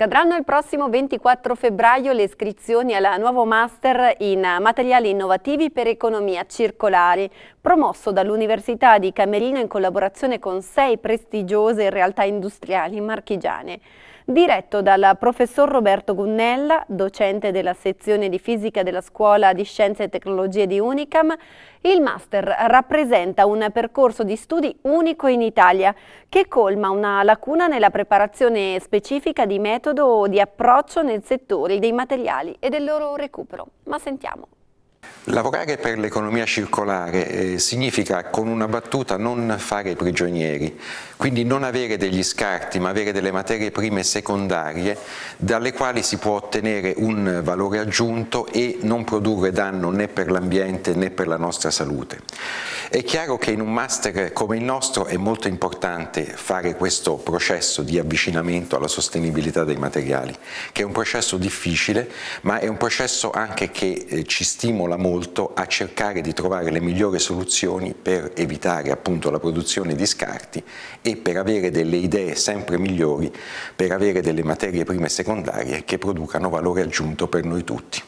Scadranno il prossimo 24 febbraio le iscrizioni alla nuovo Master in Materiali Innovativi per Economia Circolari, promosso dall'Università di Camerino in collaborazione con sei prestigiose realtà industriali marchigiane. Diretto dal professor Roberto Gunnella, docente della sezione di fisica della Scuola di Scienze e Tecnologie di Unicam, il Master rappresenta un percorso di studi unico in Italia che colma una lacuna nella preparazione specifica di metodi metodo di approccio nel settore dei materiali e del loro recupero. Ma sentiamo. Lavorare per l'economia circolare eh, significa con una battuta non fare prigionieri, quindi non avere degli scarti ma avere delle materie prime secondarie dalle quali si può ottenere un valore aggiunto e non produrre danno né per l'ambiente né per la nostra salute. È chiaro che in un master come il nostro è molto importante fare questo processo di avvicinamento alla sostenibilità dei materiali, che è un processo difficile ma è un processo anche che eh, ci stimola molto molto a cercare di trovare le migliori soluzioni per evitare appunto la produzione di scarti e per avere delle idee sempre migliori, per avere delle materie prime secondarie che producano valore aggiunto per noi tutti.